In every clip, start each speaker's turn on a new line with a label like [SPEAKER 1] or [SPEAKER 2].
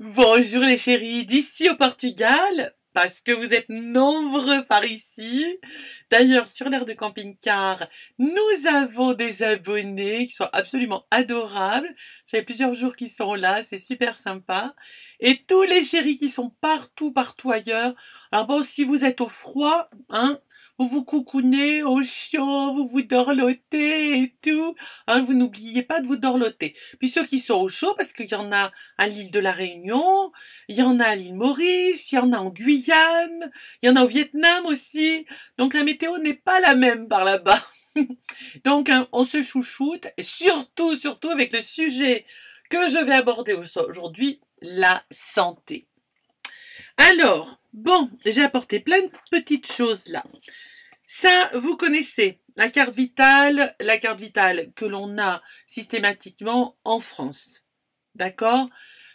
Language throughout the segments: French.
[SPEAKER 1] Bonjour les chéris, d'ici au Portugal, parce que vous êtes nombreux par ici. D'ailleurs, sur l'air de camping-car, nous avons des abonnés qui sont absolument adorables. J'ai plusieurs jours qui sont là, c'est super sympa. Et tous les chéris qui sont partout, partout ailleurs. Alors bon, si vous êtes au froid, hein, vous vous coucounez au chaud, vous vous dorlotez et tout. Hein, vous n'oubliez pas de vous dorloter. Puis ceux qui sont au chaud, parce qu'il y en a à l'île de la Réunion, il y en a à l'île Maurice, il y en a en Guyane, il y en a au Vietnam aussi. Donc la météo n'est pas la même par là-bas. Donc hein, on se chouchoute, surtout, surtout avec le sujet que je vais aborder aujourd'hui, la santé. Alors, bon, j'ai apporté plein de petites choses là. Ça, vous connaissez la carte vitale, la carte vitale que l'on a systématiquement en France. D'accord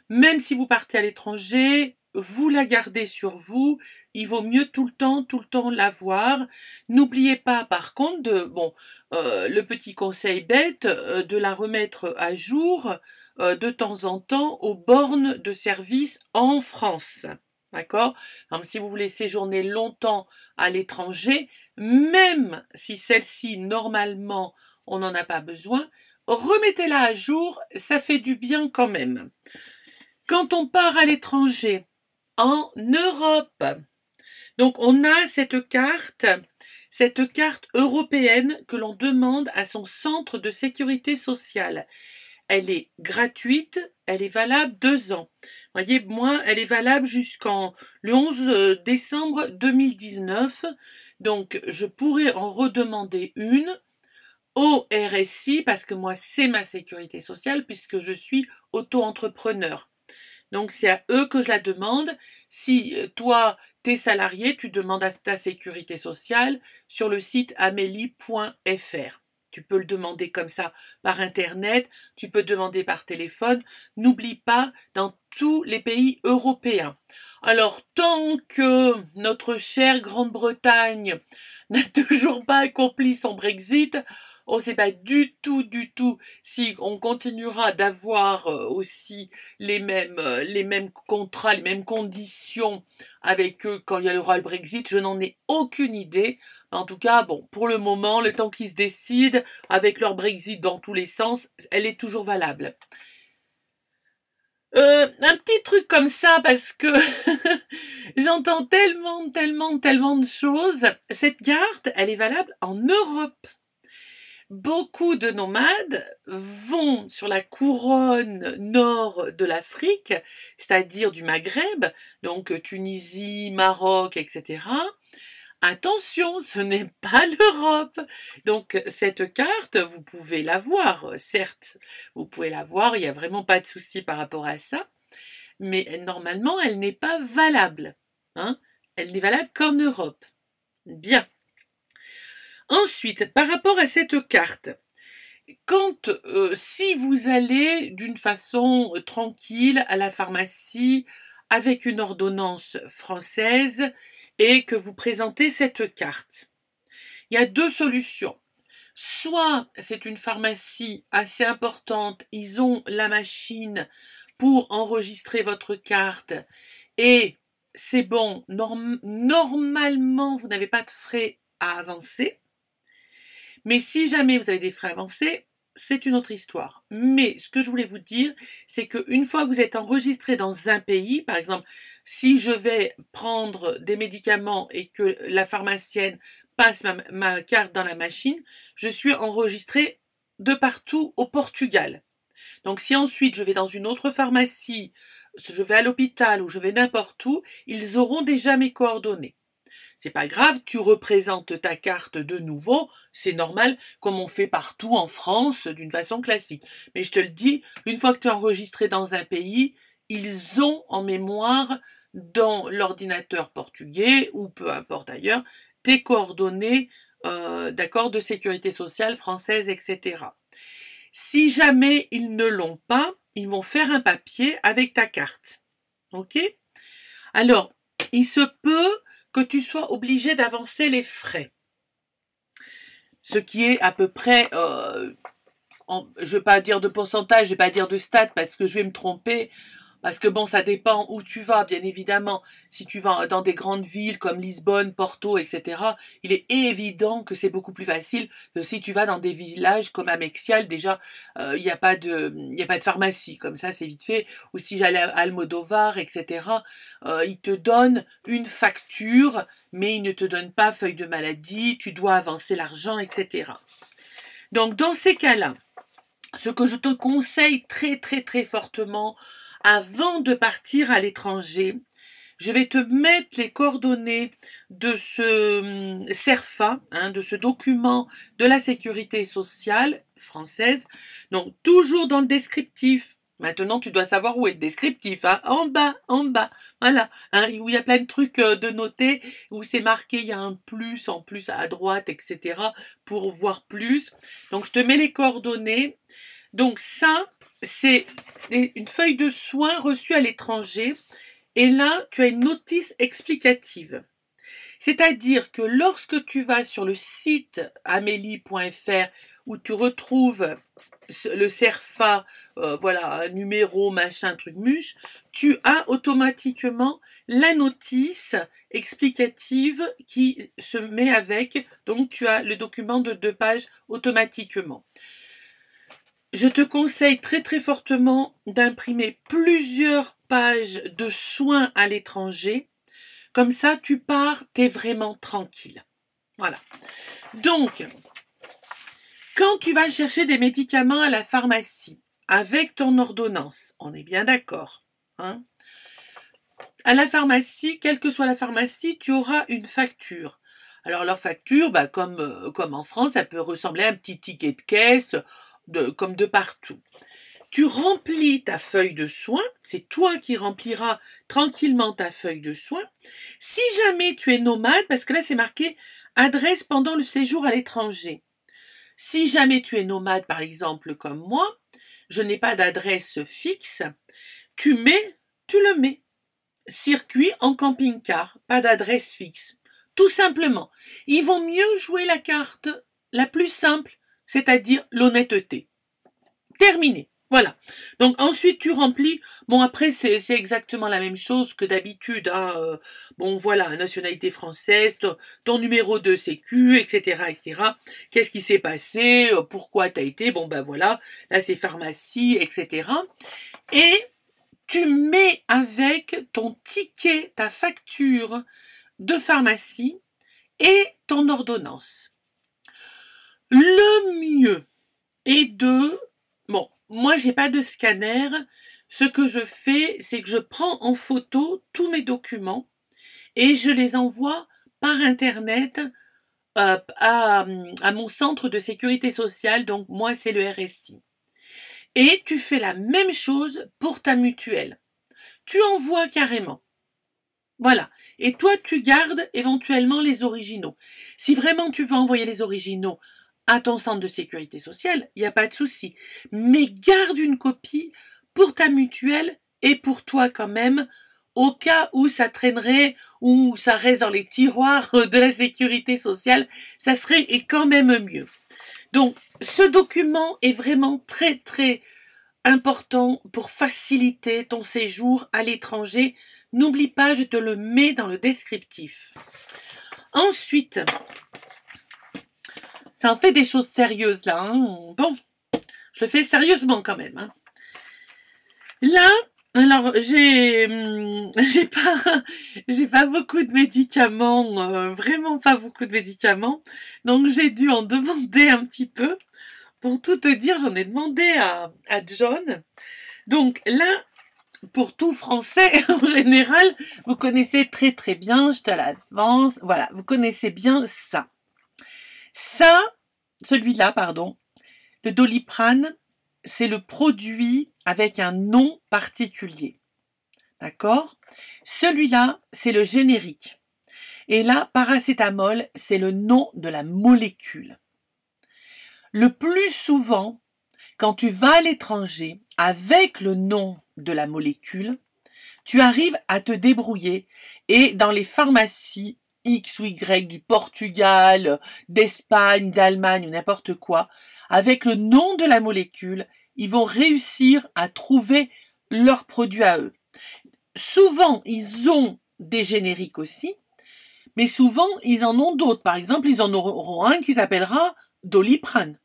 [SPEAKER 1] Même si vous partez à l'étranger, vous la gardez sur vous. Il vaut mieux tout le temps, tout le temps l'avoir. N'oubliez pas, par contre, de, bon, euh, le petit conseil bête, euh, de la remettre à jour euh, de temps en temps aux bornes de service en France. D'accord Si vous voulez séjourner longtemps à l'étranger, même si celle-ci, normalement, on n'en a pas besoin, remettez-la à jour, ça fait du bien quand même. Quand on part à l'étranger, en Europe, donc on a cette carte, cette carte européenne que l'on demande à son centre de sécurité sociale. Elle est gratuite, elle est valable deux ans voyez, moi, elle est valable jusqu'en le 11 euh, décembre 2019. Donc, je pourrais en redemander une au RSI parce que moi, c'est ma sécurité sociale puisque je suis auto-entrepreneur. Donc, c'est à eux que je la demande. Si euh, toi, t'es salarié, tu demandes à ta sécurité sociale sur le site amélie.fr. Tu peux le demander comme ça par Internet, tu peux demander par téléphone. N'oublie pas, dans tous les pays européens. Alors, tant que notre chère Grande-Bretagne n'a toujours pas accompli son Brexit, on ne sait pas du tout, du tout si on continuera d'avoir euh, aussi les mêmes, euh, les mêmes contrats, les mêmes conditions avec eux quand il y aura le Brexit. Je n'en ai aucune idée. En tout cas, bon, pour le moment, le temps qu'ils se décident, avec leur Brexit dans tous les sens, elle est toujours valable. Euh, un petit truc comme ça parce que j'entends tellement, tellement, tellement de choses. Cette carte, elle est valable en Europe. Beaucoup de nomades vont sur la couronne nord de l'Afrique, c'est-à-dire du Maghreb, donc Tunisie, Maroc, etc. Attention, ce n'est pas l'Europe. Donc cette carte, vous pouvez la voir, certes, vous pouvez la voir, il n'y a vraiment pas de souci par rapport à ça, mais normalement, elle n'est pas valable. Hein. elle n'est valable qu'en Europe. Bien. Ensuite, par rapport à cette carte, quand euh, si vous allez d'une façon euh, tranquille à la pharmacie avec une ordonnance française et que vous présentez cette carte. Il y a deux solutions. Soit c'est une pharmacie assez importante, ils ont la machine pour enregistrer votre carte et c'est bon, normalement vous n'avez pas de frais à avancer. Mais si jamais vous avez des frais à avancer, c'est une autre histoire. Mais ce que je voulais vous dire, c'est qu'une fois que vous êtes enregistré dans un pays, par exemple, si je vais prendre des médicaments et que la pharmacienne passe ma, carte dans la machine, je suis enregistré de partout au Portugal. Donc si ensuite je vais dans une autre pharmacie, je vais à l'hôpital ou je vais n'importe où, ils auront déjà mes coordonnées. C'est pas grave, tu représentes ta carte de nouveau, c'est normal, comme on fait partout en France d'une façon classique. Mais je te le dis, une fois que tu es enregistré dans un pays, ils ont en mémoire dans l'ordinateur portugais ou peu importe d'ailleurs, tes coordonnées euh, d'accord de sécurité sociale française, etc. Si jamais ils ne l'ont pas, ils vont faire un papier avec ta carte. OK Alors, il se peut que tu sois obligé d'avancer les frais. Ce qui est à peu près, euh, je ne vais pas dire de pourcentage, je ne vais pas dire de stade parce que je vais me tromper, parce que bon, ça dépend où tu vas, bien évidemment. Si tu vas dans des grandes villes comme Lisbonne, Porto, etc., il est évident que c'est beaucoup plus facile que si tu vas dans des villages comme Amexial. Déjà, euh, il n'y a pas de, il a pas de pharmacie comme ça, c'est vite fait. Ou si j'allais à Almodovar, etc., euh, ils te donnent une facture, mais ils ne te donnent pas feuille de maladie. Tu dois avancer l'argent, etc. Donc dans ces cas-là, ce que je te conseille très très très fortement avant de partir à l'étranger, je vais te mettre les coordonnées de ce hum, CERFA, hein, de ce document de la sécurité sociale française. Donc, toujours dans le descriptif. Maintenant, tu dois savoir où est le descriptif. Hein. En bas, en bas. Voilà. Hein, où il y a plein de trucs euh, de noter, où c'est marqué, il y a un plus, en plus à droite, etc. pour voir plus. Donc, je te mets les coordonnées. Donc, ça, c'est une feuille de soins reçue à l'étranger. Et là, tu as une notice explicative. C'est-à-dire que lorsque tu vas sur le site amélie.fr où tu retrouves le CERFA, euh, voilà, numéro, machin, truc muche, tu as automatiquement la notice explicative qui se met avec. Donc, tu as le document de deux pages automatiquement. Je te conseille très très fortement d'imprimer plusieurs pages de soins à l'étranger. Comme ça, tu pars, tu es vraiment tranquille. Voilà. Donc, quand tu vas chercher des médicaments à la pharmacie, avec ton ordonnance, on est bien d'accord, hein à la pharmacie, quelle que soit la pharmacie, tu auras une facture. Alors leur facture, bah, comme, euh, comme en France, ça peut ressembler à un petit ticket de caisse comme de partout. Tu remplis ta feuille de soins, c'est toi qui rempliras tranquillement ta feuille de soins. Si jamais tu es nomade, parce que là c'est marqué adresse pendant le séjour à l'étranger. Si jamais tu es nomade, par exemple, comme moi, je n'ai pas d'adresse fixe, tu mets, tu le mets. Circuit en camping-car, pas d'adresse fixe. Tout simplement. Ils vont mieux jouer la carte la plus simple c'est-à-dire l'honnêteté. Terminé. Voilà. Donc ensuite tu remplis. Bon après c'est exactement la même chose que d'habitude. Hein, euh, bon voilà, nationalité française, ton, numéro de sécu, etc. etc. Qu'est-ce qui s'est passé euh, Pourquoi t'as été Bon ben voilà, là c'est pharmacie, etc. Et tu mets avec ton ticket, ta facture de pharmacie et ton ordonnance. Le mieux est de... Bon, moi, j'ai pas de scanner. Ce que je fais, c'est que je prends en photo tous mes documents et je les envoie par Internet euh, à, à mon centre de sécurité sociale. Donc, moi, c'est le RSI. Et tu fais la même chose pour ta mutuelle. Tu envoies carrément. Voilà. Et toi, tu gardes éventuellement les originaux. Si vraiment tu veux envoyer les originaux à ton centre de sécurité sociale, il n'y a pas de souci. Mais garde une copie pour ta mutuelle et pour toi quand même, au cas où ça traînerait ou ça reste dans les tiroirs de la sécurité sociale, ça serait quand même mieux. Donc, ce document est vraiment très très important pour faciliter ton séjour à l'étranger. N'oublie pas, je te le mets dans le descriptif. Ensuite, ça en fait des choses sérieuses, là. Hein. Bon, je le fais sérieusement quand même. Hein. Là, alors, j'ai hum, j'ai pas j'ai pas beaucoup de médicaments, euh, vraiment pas beaucoup de médicaments. Donc j'ai dû en demander un petit peu. Pour tout te dire, j'en ai demandé à, à John. Donc là, pour tout français en général, vous connaissez très très bien, je te l'avance. Voilà, vous connaissez bien ça. Ça, celui-là, pardon, le doliprane, c'est le produit avec un nom particulier. D'accord Celui-là, c'est le générique. Et là, paracétamol, c'est le nom de la molécule. Le plus souvent, quand tu vas à l'étranger avec le nom de la molécule, tu arrives à te débrouiller et dans les pharmacies, X ou Y du Portugal, d'Espagne, d'Allemagne ou n'importe quoi, avec le nom de la molécule, ils vont réussir à trouver leur produit à eux. Souvent, ils ont des génériques aussi, mais souvent, ils en ont d'autres. Par exemple, ils en auront un qui s'appellera Doliprane.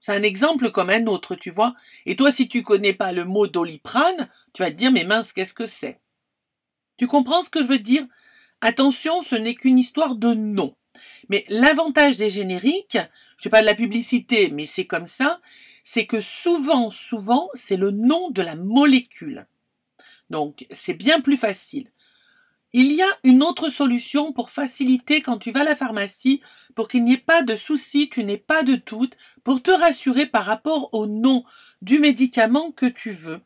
[SPEAKER 1] C'est un exemple comme un autre, tu vois. Et toi, si tu connais pas le mot Doliprane, tu vas te dire, mais mince, qu'est-ce que c'est Tu comprends ce que je veux dire Attention, ce n'est qu'une histoire de nom. Mais l'avantage des génériques, je sais pas de la publicité, mais c'est comme ça, c'est que souvent, souvent, c'est le nom de la molécule. Donc, c'est bien plus facile. Il y a une autre solution pour faciliter quand tu vas à la pharmacie, pour qu'il n'y ait pas de soucis, tu n'aies pas de doute, pour te rassurer par rapport au nom du médicament que tu veux.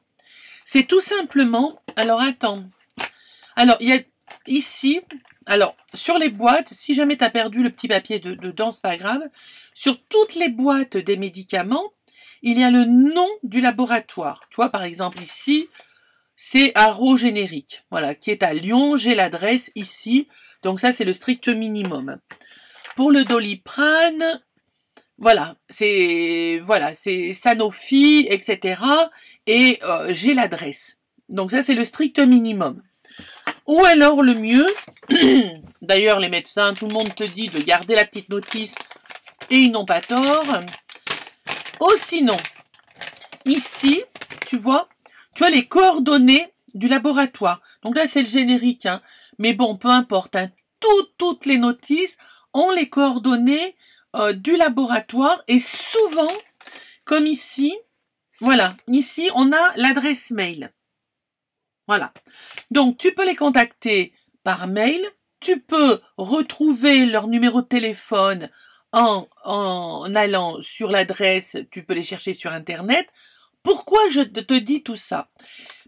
[SPEAKER 1] C'est tout simplement, alors attends. Alors, il y a ici, alors, sur les boîtes, si jamais tu as perdu le petit papier de, dedans, c'est pas grave. Sur toutes les boîtes des médicaments, il y a le nom du laboratoire. Tu vois, par exemple, ici, c'est Arro Générique, voilà, qui est à Lyon. J'ai l'adresse ici. Donc ça, c'est le strict minimum. Pour le Doliprane, voilà, c'est voilà, Sanofi, etc. Et euh, j'ai l'adresse. Donc ça, c'est le strict minimum. Ou alors le mieux, d'ailleurs les médecins, tout le monde te dit de garder la petite notice et ils n'ont pas tort. Ou oh, sinon, ici, tu vois, tu as les coordonnées du laboratoire. Donc là, c'est le générique, hein. mais bon, peu importe. Hein. toutes les notices ont les coordonnées euh, du laboratoire et souvent, comme ici, voilà, ici, on a l'adresse mail. Voilà. Donc, tu peux les contacter par mail. Tu peux retrouver leur numéro de téléphone en, en allant sur l'adresse. Tu peux les chercher sur Internet. Pourquoi je te dis tout ça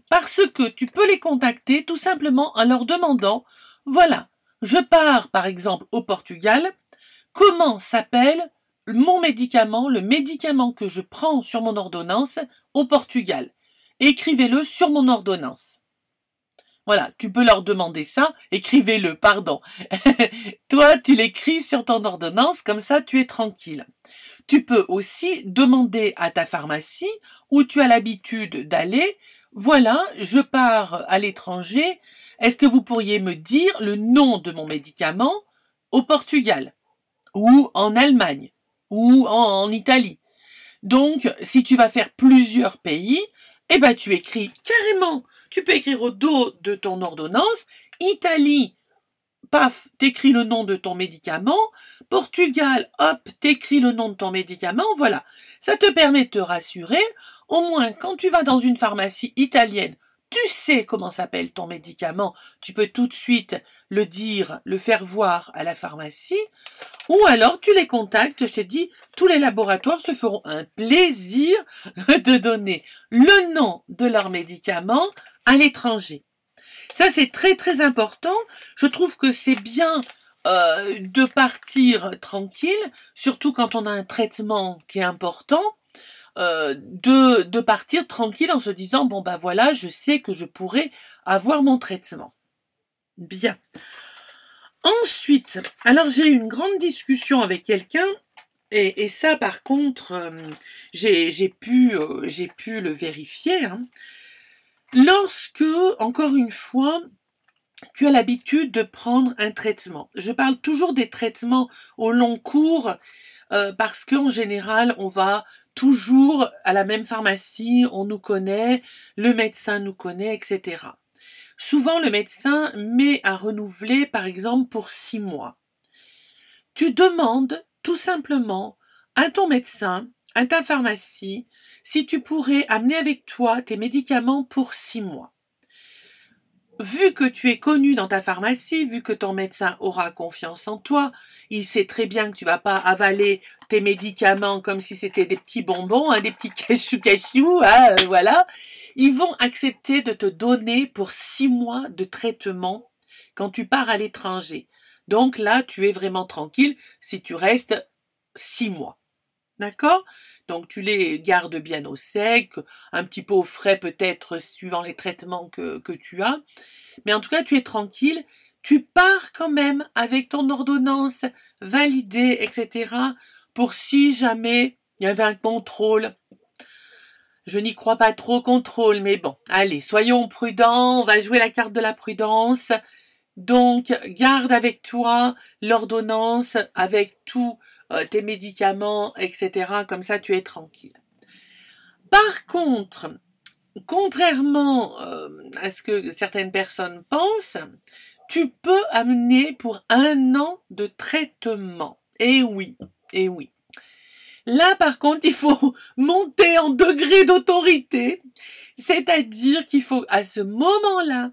[SPEAKER 1] Parce que tu peux les contacter tout simplement en leur demandant, voilà, je pars par exemple au Portugal, comment s'appelle mon médicament, le médicament que je prends sur mon ordonnance au Portugal Écrivez-le sur mon ordonnance. Voilà, tu peux leur demander ça, écrivez-le, pardon. Toi, tu l'écris sur ton ordonnance, comme ça tu es tranquille. Tu peux aussi demander à ta pharmacie où tu as l'habitude d'aller, voilà, je pars à l'étranger, est-ce que vous pourriez me dire le nom de mon médicament au Portugal ou en Allemagne ou en, Italie donc, si tu vas faire plusieurs pays, eh ben, tu écris carrément tu peux écrire au dos de ton ordonnance, Italie, paf, t'écris le nom de ton médicament, Portugal, hop, t'écris le nom de ton médicament, voilà. Ça te permet de te rassurer, au moins quand tu vas dans une pharmacie italienne tu sais comment s'appelle ton médicament, tu peux tout de suite le dire, le faire voir à la pharmacie, ou alors tu les contactes, je te dis, tous les laboratoires se feront un plaisir de donner le nom de leur médicament à l'étranger. Ça, c'est très très important. Je trouve que c'est bien euh, de partir tranquille, surtout quand on a un traitement qui est important. Euh, de, de partir tranquille en se disant, bon ben voilà, je sais que je pourrai avoir mon traitement. Bien. Ensuite, alors j'ai eu une grande discussion avec quelqu'un et, et, ça, par contre, euh, j'ai j'ai pu, euh, j'ai pu, le vérifier. Hein. Lorsque, encore une fois, tu as l'habitude de prendre un traitement, je parle toujours des traitements au long cours, euh, parce qu'en général, on va toujours à la même pharmacie, on nous connaît, le médecin nous connaît, etc. Souvent, le médecin met à renouveler, par exemple, pour six mois. Tu demandes tout simplement à ton médecin, à ta pharmacie, si tu pourrais amener avec toi tes médicaments pour six mois. Vu que tu es connu dans ta pharmacie, vu que ton médecin aura confiance en toi, il sait très bien que tu vas pas avaler tes médicaments comme si c'était des petits bonbons, hein, des petits cachou cachous hein, euh, voilà. Ils vont accepter de te donner pour six mois de traitement quand tu pars à l'étranger. Donc là, tu es vraiment tranquille si tu restes six mois. D'accord Donc tu les gardes bien au sec, un petit peu au frais peut-être suivant les traitements que, que tu as. Mais en tout cas, tu es tranquille. Tu pars quand même avec ton ordonnance validée, etc pour si jamais il y avait un contrôle. Je n'y crois pas trop contrôle, mais bon, allez, soyons prudents, on va jouer la carte de la prudence. Donc, garde avec toi l'ordonnance, avec tous euh, tes médicaments, etc. Comme ça, tu es tranquille. Par contre, contrairement euh, à ce que certaines personnes pensent, tu peux amener pour un an de traitement. Eh oui. Et eh oui. Là, par contre, il faut monter en degré d'autorité. C'est-à-dire qu'il faut, à ce moment-là,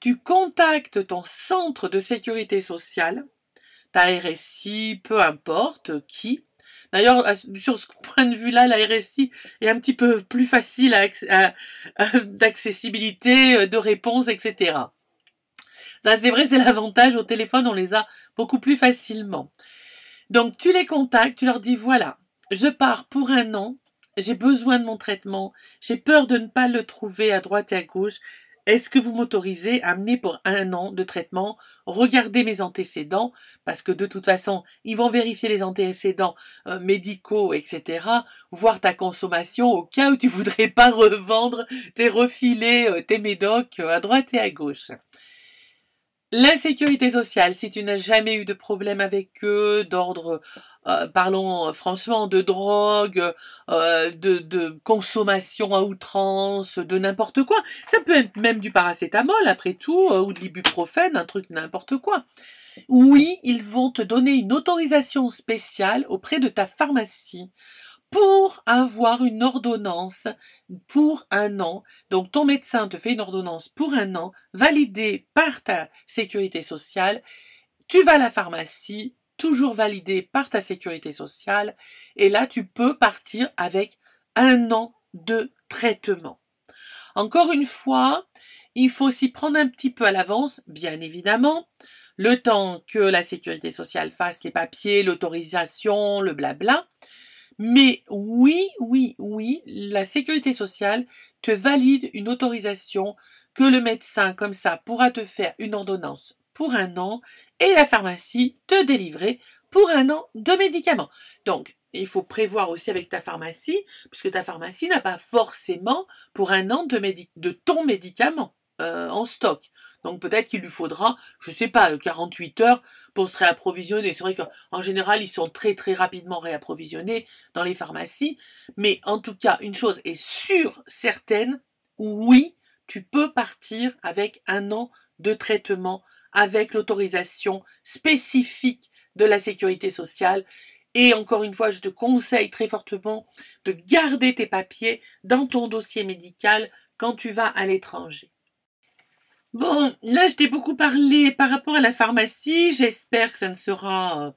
[SPEAKER 1] tu contactes ton centre de sécurité sociale, ta RSI, peu importe qui. D'ailleurs, sur ce point de vue-là, la RSI est un petit peu plus facile d'accessibilité, euh, de réponse, etc. C'est vrai, c'est l'avantage au téléphone, on les a beaucoup plus facilement. Donc tu les contactes, tu leur dis voilà, je pars pour un an, j'ai besoin de mon traitement, j'ai peur de ne pas le trouver à droite et à gauche. Est-ce que vous m'autorisez à mener pour un an de traitement Regardez mes antécédents, parce que de toute façon, ils vont vérifier les antécédents euh, médicaux, etc., voir ta consommation au cas où tu voudrais pas revendre tes refilés, euh, tes médocs euh, à droite et à gauche. L'insécurité sociale, si tu n'as jamais eu de problème avec eux, d'ordre, euh, parlons euh, franchement, de drogue, euh, de, consommation à outrance, de n'importe quoi. Ça peut être même du paracétamol, après tout, ou de l'ibuprofène, un truc n'importe quoi. Oui, ils vont te donner une autorisation spéciale auprès de ta pharmacie pour avoir une ordonnance pour un an. Donc ton médecin te fait une ordonnance pour un an, validée par ta sécurité sociale. Tu vas à la pharmacie, toujours validée par ta sécurité sociale, et là tu peux partir avec un an de traitement. Encore une fois, il faut s'y prendre un petit peu à l'avance, bien évidemment, le temps que la sécurité sociale fasse les papiers, l'autorisation, le blabla. Mais oui, oui, oui, la sécurité sociale te valide une autorisation que le médecin, comme ça, pourra te faire une ordonnance pour un an et la pharmacie te délivrer pour un an de médicaments. Donc, il faut prévoir aussi avec ta pharmacie, puisque ta pharmacie n'a pas forcément pour un an de, de ton médicament euh, en stock. Donc peut-être qu'il lui faudra, je ne sais pas, 48 euh, heures pour se réapprovisionner. C'est vrai qu'en général, ils sont très très rapidement réapprovisionnés dans les pharmacies. Mais en tout cas, une chose est sûre, certaine, oui, tu peux partir avec un an de traitement, avec l'autorisation spécifique de la sécurité sociale. Et encore une fois, je te conseille très fortement de garder tes papiers dans ton dossier médical quand tu vas à l'étranger. Bon, là, je t'ai beaucoup parlé par rapport à la pharmacie. J'espère que ça ne sera euh,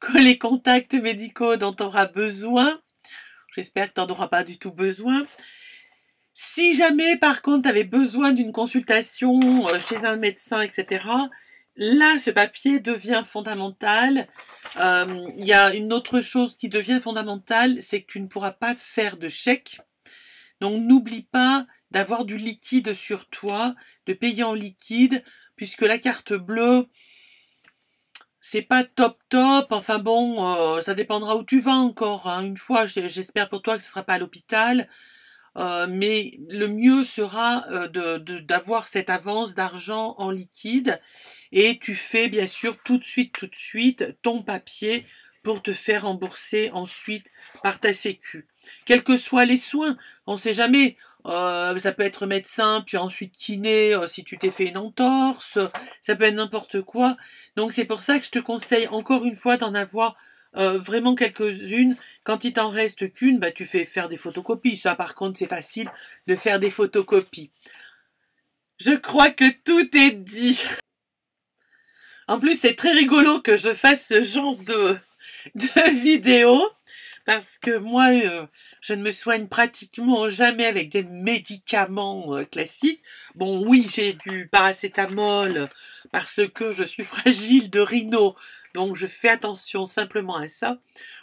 [SPEAKER 1] que les contacts médicaux dont tu auras besoin. J'espère que tu n'en auras pas du tout besoin. Si jamais, par contre, tu avais besoin d'une consultation euh, chez un médecin, etc., là, ce papier devient fondamental. Euh, il y a une autre chose qui devient fondamentale, c'est que tu ne pourras pas faire de chèque. Donc, n'oublie pas, d'avoir du liquide sur toi, de payer en liquide, puisque la carte bleue, c'est pas top top. Enfin bon, euh, ça dépendra où tu vas encore. Hein. Une fois, j'espère pour toi que ce sera pas à l'hôpital. Euh, mais le mieux sera euh, d'avoir cette avance d'argent en liquide et tu fais bien sûr tout de suite, tout de suite ton papier pour te faire rembourser ensuite par ta sécu. Quels que soient les soins, on ne sait jamais, euh, ça peut être médecin, puis ensuite kiné euh, si tu t'es fait une entorse, ça peut être n'importe quoi. Donc c'est pour ça que je te conseille encore une fois d'en avoir euh, vraiment quelques-unes. Quand il t'en reste qu'une, bah, tu fais faire des photocopies. Ça par contre c'est facile de faire des photocopies. Je crois que tout est dit. En plus c'est très rigolo que je fasse ce genre de, de vidéo parce que moi, euh, je ne me soigne pratiquement jamais avec des médicaments euh, classiques. Bon, oui, j'ai du paracétamol parce que je suis fragile de rhino, donc je fais attention simplement à ça.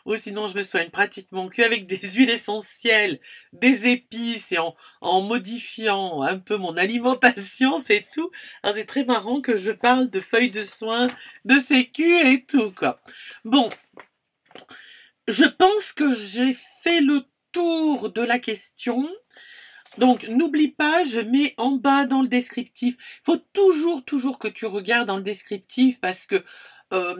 [SPEAKER 1] Ou sinon, je me soigne pratiquement qu'avec des huiles essentielles, des épices et en, en modifiant un peu mon alimentation, c'est tout. Alors c'est très marrant que je parle de feuilles de soins, de sécu et tout, quoi. Bon je pense que j'ai fait le tour de la question. Donc, n'oublie pas, je mets en bas dans le descriptif. Il faut toujours, toujours que tu regardes dans le descriptif parce que euh,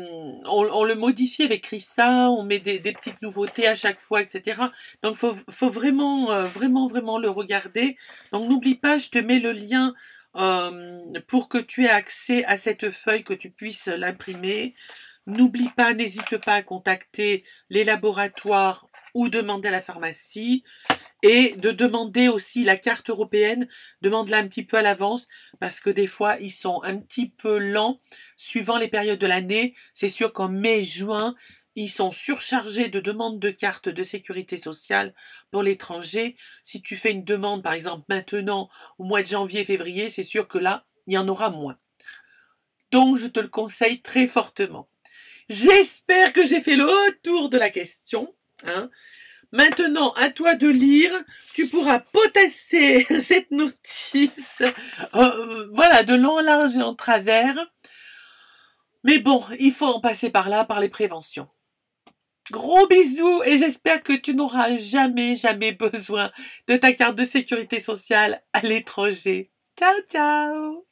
[SPEAKER 1] on, le modifie avec Rissa, on met des, petites nouveautés à chaque fois, etc. Donc, faut, faut vraiment, euh, vraiment, vraiment le regarder. Donc, n'oublie pas, je te mets le lien euh, pour que tu aies accès à cette feuille, que tu puisses l'imprimer. N'oublie pas, n'hésite pas à contacter les laboratoires ou demander à la pharmacie et de demander aussi la carte européenne, demande-la un petit peu à l'avance, parce que des fois, ils sont un petit peu lents, suivant les périodes de l'année. C'est sûr qu'en mai, juin, ils sont surchargés de demandes de cartes de sécurité sociale pour l'étranger. Si tu fais une demande, par exemple, maintenant, au mois de janvier, février, c'est sûr que là, il y en aura moins. Donc, je te le conseille très fortement. J'espère que j'ai fait le tour de la question. Hein. Maintenant, à toi de lire. Tu pourras potasser cette notice. Euh, voilà, de long, large et en travers. Mais bon, il faut en passer par là, par les préventions. Gros bisous et j'espère que tu n'auras jamais, jamais besoin de ta carte de sécurité sociale à l'étranger. Ciao, ciao